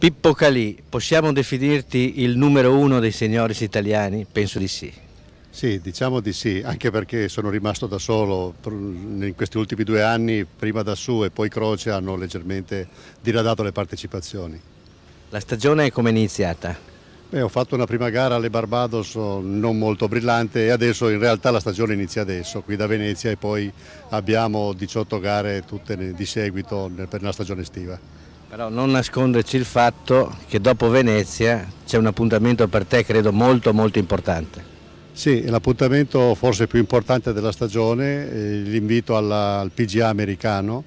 Pippo Calì, possiamo definirti il numero uno dei senioris italiani? Penso di sì. Sì, diciamo di sì, anche perché sono rimasto da solo in questi ultimi due anni, prima da su e poi Croce hanno leggermente diradato le partecipazioni. La stagione come è iniziata? Beh, ho fatto una prima gara alle Barbados oh, non molto brillante e adesso in realtà la stagione inizia adesso, qui da Venezia e poi abbiamo 18 gare tutte di seguito per la stagione estiva. Però non nasconderci il fatto che dopo Venezia c'è un appuntamento per te credo molto molto importante. Sì, l'appuntamento forse più importante della stagione, eh, l'invito al PGA americano,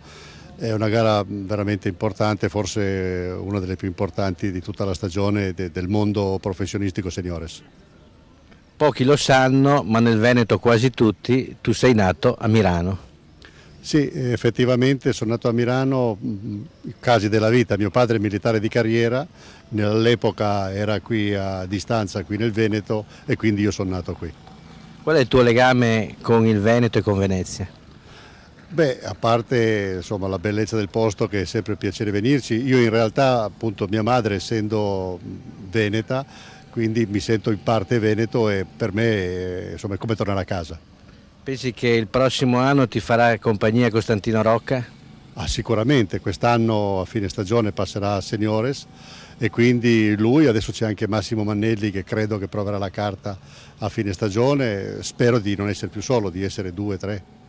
è una gara veramente importante, forse una delle più importanti di tutta la stagione del mondo professionistico seniores. Pochi lo sanno, ma nel Veneto quasi tutti, tu sei nato a Milano. Sì, effettivamente sono nato a Milano, mm, casi della vita, mio padre è militare di carriera, all'epoca era qui a distanza, qui nel Veneto e quindi io sono nato qui. Qual è il tuo legame con il Veneto e con Venezia? Beh, a parte insomma, la bellezza del posto che è sempre un piacere venirci, io in realtà appunto mia madre essendo mm, veneta, quindi mi sento in parte veneto e per me eh, insomma, è come tornare a casa. Pensi che il prossimo anno ti farà compagnia Costantino Rocca? Ah, sicuramente, quest'anno a fine stagione passerà a Seniores e quindi lui, adesso c'è anche Massimo Mannelli che credo che proverà la carta a fine stagione, spero di non essere più solo, di essere due, tre.